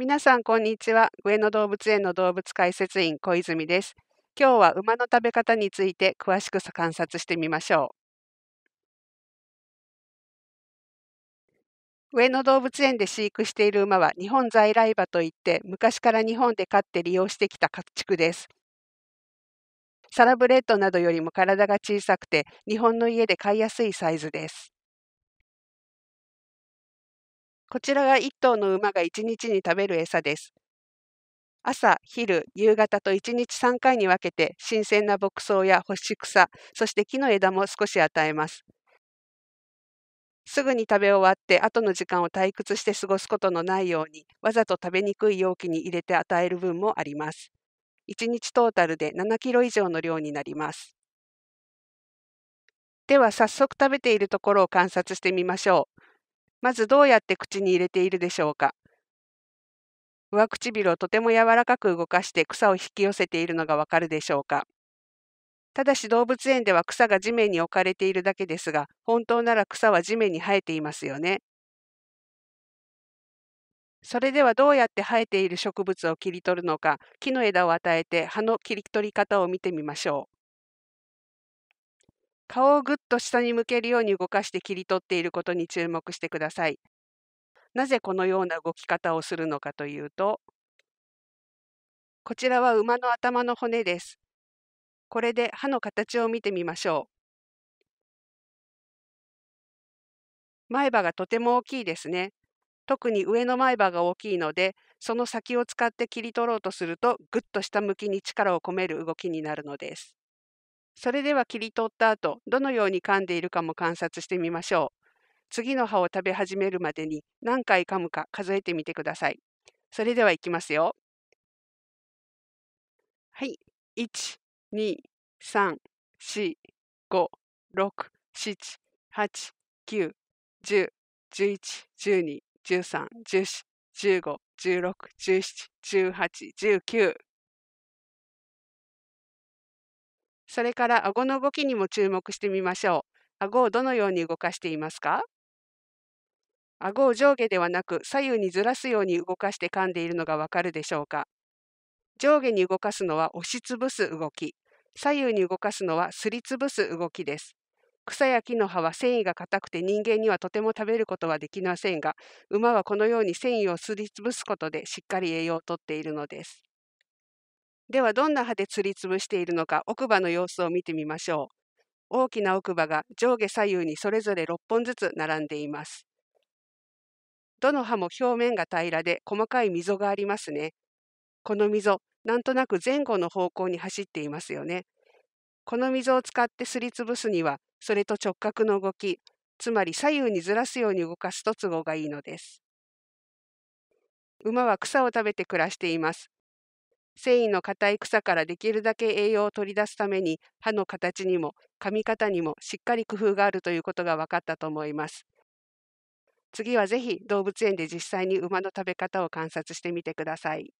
皆さん、こんにちは。上野動物園の動物解説員、小泉です。今日は馬の食べ方について詳しく観察してみましょう。上野動物園で飼育している馬は日本在来馬といって昔から日本で飼って利用してきた家畜です。サラブレッドなどよりも体が小さくて日本の家で飼いやすいサイズです。こちらが1頭の馬が1日に食べる餌です。朝、昼、夕方と1日3回に分けて新鮮な牧草や干し草、そして木の枝も少し与えます。すぐに食べ終わって後の時間を退屈して過ごすことのないようにわざと食べにくい容器に入れて与える分もあります。1日トータルで7キロ以上の量になります。では早速食べているところを観察してみましょう。まずどうやって口に入れているでしょうか上唇をとても柔らかく動かして草を引き寄せているのがわかるでしょうかただし動物園では草が地面に置かれているだけですが本当なら草は地面に生えていますよねそれではどうやって生えている植物を切り取るのか木の枝を与えて葉の切り取り方を見てみましょう顔をぐっと下に向けるように動かして切り取っていることに注目してください。なぜこのような動き方をするのかというと、こちらは馬の頭の骨です。これで歯の形を見てみましょう。前歯がとても大きいですね。特に上の前歯が大きいので、その先を使って切り取ろうとすると、ぐっと下向きに力を込める動きになるのです。それでは切り取った後、どのように噛んでいるかも観察してみましょう。次の葉を食べ始めるまでに何回噛むか数えてみてください。それではいきますよ。はい。1、2、3、4、5、6、7、8、9、10、11、12、13、14、15、16、17、18、19。それから顎の動きにも注目してみましょう。顎をどのように動かしていますか顎を上下ではなく左右にずらすように動かして噛んでいるのがわかるでしょうか上下に動かすのは押しつぶす動き左右に動かすのはすりつぶす動きです草や木の葉は繊維が硬くて人間にはとても食べることはできませんが馬はこのように繊維をすりつぶすことでしっかり栄養をとっているのですではどんな歯で釣りつぶしているのか奥歯の様子を見てみましょう。大きな奥歯が上下左右にそれぞれ6本ずつ並んでいます。どの歯も表面が平らで細かい溝がありますね。この溝、なんとなく前後の方向に走っていますよね。この溝を使ってすりつぶすには、それと直角の動き、つまり左右にずらすように動かすと都合がいいのです。馬は草を食べて暮らしています。繊維の硬い草からできるだけ栄養を取り出すために歯の形にも噛み方にもしっかり工夫があるということが分かったと思います。次はぜひ動物園で実際に馬の食べ方を観察してみてください。